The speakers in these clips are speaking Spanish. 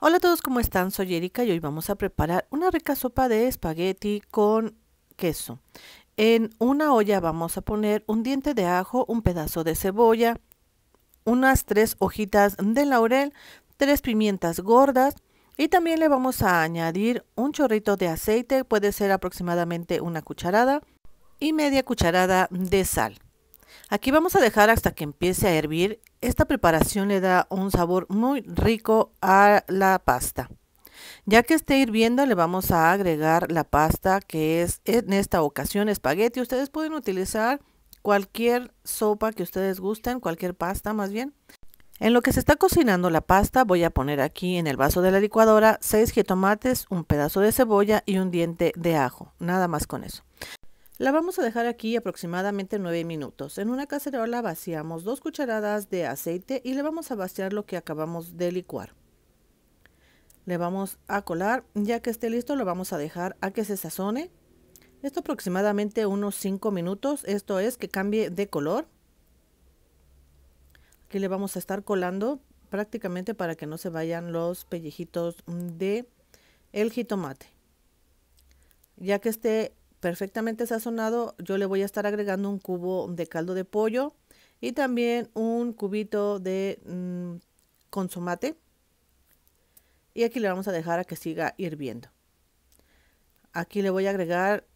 Hola a todos, ¿cómo están? Soy Erika y hoy vamos a preparar una rica sopa de espagueti con queso. En una olla vamos a poner un diente de ajo, un pedazo de cebolla, unas tres hojitas de laurel, tres pimientas gordas y también le vamos a añadir un chorrito de aceite, puede ser aproximadamente una cucharada y media cucharada de sal. Aquí vamos a dejar hasta que empiece a hervir. Esta preparación le da un sabor muy rico a la pasta. Ya que esté hirviendo le vamos a agregar la pasta que es en esta ocasión espagueti. Ustedes pueden utilizar cualquier sopa que ustedes gusten, cualquier pasta más bien. En lo que se está cocinando la pasta voy a poner aquí en el vaso de la licuadora 6 jitomates, un pedazo de cebolla y un diente de ajo, nada más con eso. La vamos a dejar aquí aproximadamente 9 minutos. En una cacerola vaciamos dos cucharadas de aceite y le vamos a vaciar lo que acabamos de licuar. Le vamos a colar, ya que esté listo lo vamos a dejar a que se sazone. Esto aproximadamente unos 5 minutos, esto es que cambie de color. Aquí le vamos a estar colando prácticamente para que no se vayan los pellejitos de el jitomate. Ya que esté perfectamente sazonado, yo le voy a estar agregando un cubo de caldo de pollo y también un cubito de mm, consomate. Y aquí le vamos a dejar a que siga hirviendo. Aquí le voy a agregar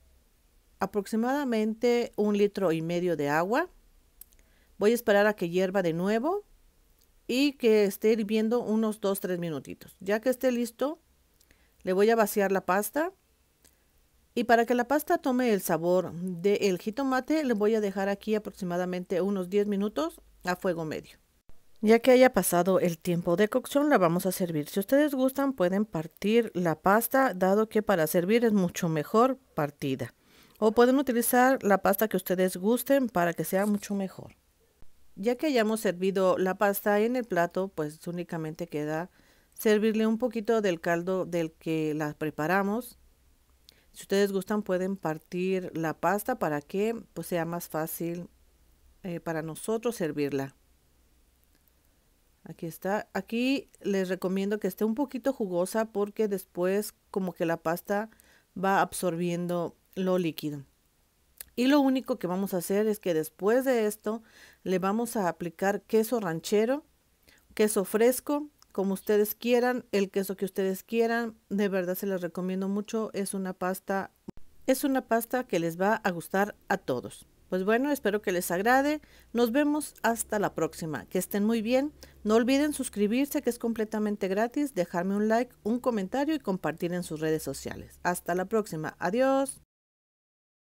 aproximadamente un litro y medio de agua. Voy a esperar a que hierva de nuevo y que esté hirviendo unos 2-3 minutitos. Ya que esté listo, le voy a vaciar la pasta y para que la pasta tome el sabor del jitomate, le voy a dejar aquí aproximadamente unos 10 minutos a fuego medio. Ya que haya pasado el tiempo de cocción, la vamos a servir. Si ustedes gustan, pueden partir la pasta, dado que para servir es mucho mejor partida. O pueden utilizar la pasta que ustedes gusten para que sea mucho mejor. Ya que hayamos servido la pasta en el plato, pues únicamente queda servirle un poquito del caldo del que la preparamos si ustedes gustan pueden partir la pasta para que pues, sea más fácil eh, para nosotros servirla. Aquí está. Aquí les recomiendo que esté un poquito jugosa porque después como que la pasta va absorbiendo lo líquido. Y lo único que vamos a hacer es que después de esto le vamos a aplicar queso ranchero, queso fresco como ustedes quieran, el queso que ustedes quieran. De verdad se les recomiendo mucho. Es una pasta, es una pasta que les va a gustar a todos. Pues bueno, espero que les agrade. Nos vemos hasta la próxima. Que estén muy bien. No olviden suscribirse, que es completamente gratis, dejarme un like, un comentario y compartir en sus redes sociales. Hasta la próxima. Adiós.